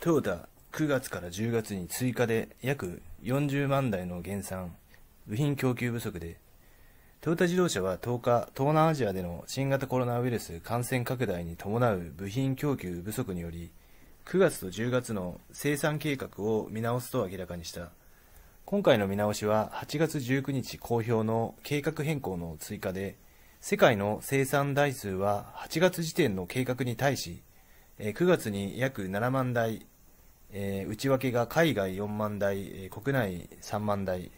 トヨタ9月から10月に追加で約40万台の減産、部品供給不足で、トヨタ自動車は10日、東南アジアでの新型コロナウイルス感染拡大に伴う部品供給不足により、9月と10月の生産計画を見直すと明らかにした。今回の見直しは8月19日公表の計画変更の追加で、世界の生産台数は8月時点の計画に対しえ9月に約7万台、えー、内訳が海外4万台、えー、国内3万台、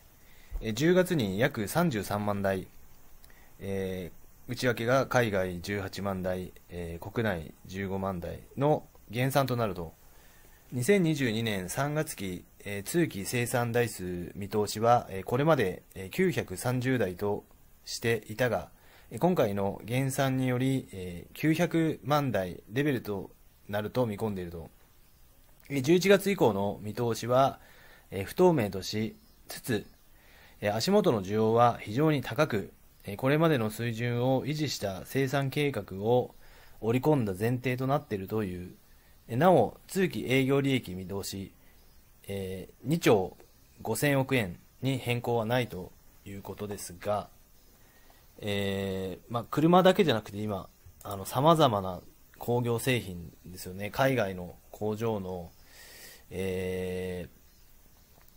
えー、10月に約33万台、えー、内訳が海外18万台、えー、国内15万台の減産となると、2022年3月期、えー、通期生産台数見通しは、えー、これまで930台としていたが、今回の減産により、えー、900万台レベルとなると見込んでいると。11月以降の見通しは、え不透明としつつ、え足元の需要は非常に高く、えこれまでの水準を維持した生産計画を織り込んだ前提となっているという、えなお、通期営業利益見通し、え2兆5000億円に変更はないということですが、えー、まあ、車だけじゃなくて今、あの、様々な工業製品ですよね。海外の工場の、え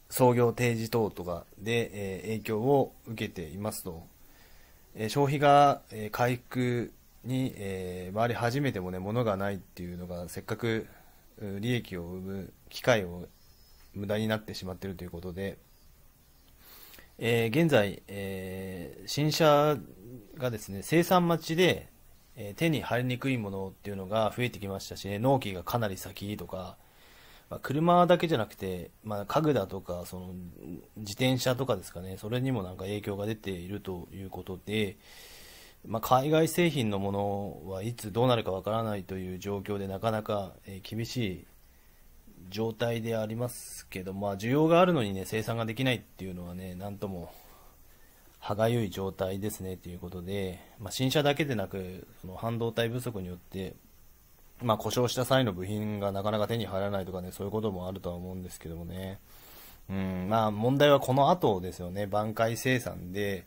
ー、創業提示等とかで、えー、影響を受けていますと。えー、消費が、え回復に、え回り始めてもね、物がないっていうのが、せっかく利益を生む機会を無駄になってしまっているということで、え現在、え新車がですね、生産待ちで、え手に入りにくいものっていうのが増えてきましたし、ね、納期がかなり先とか、まあ、車だけじゃなくて、まあ、家具だとかその自転車とかですかねそれにもなんか影響が出ているということで、まあ、海外製品のものはいつどうなるかわからないという状況でなかなか、え厳しい状態でありますけど、まあ、需要があるのに、ね、生産ができないっていうのはね何とも歯がゆい状態ですねということで、まあ、新車だけでなく、その半導体不足によって、まあ、故障した際の部品がなかなか手に入らないとかね、そういうこともあるとは思うんですけどもね。うん、まあ、問題はこの後ですよね。挽回生産で、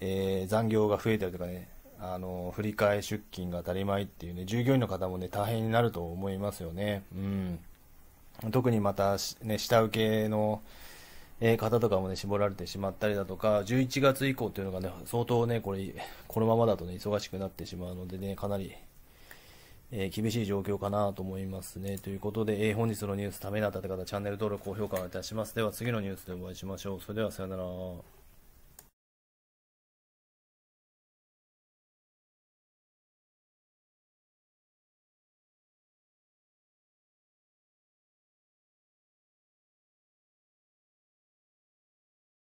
えー、残業が増えたりとかね、あの、振り替え出勤が当たり前っていうね、従業員の方もね、大変になると思いますよね。うん。特にまた、ね、下請けの、えー、方とかもね、絞られてしまったりだとか、11月以降というのがね、相当ね、これ、このままだとね、忙しくなってしまうのでね、かなり、えー、厳しい状況かなと思いますね。ということで、えー、本日のニュースためになった方、チャンネル登録、高評価をいたします。では次のニュースでお会いしましょう。それではさよなら。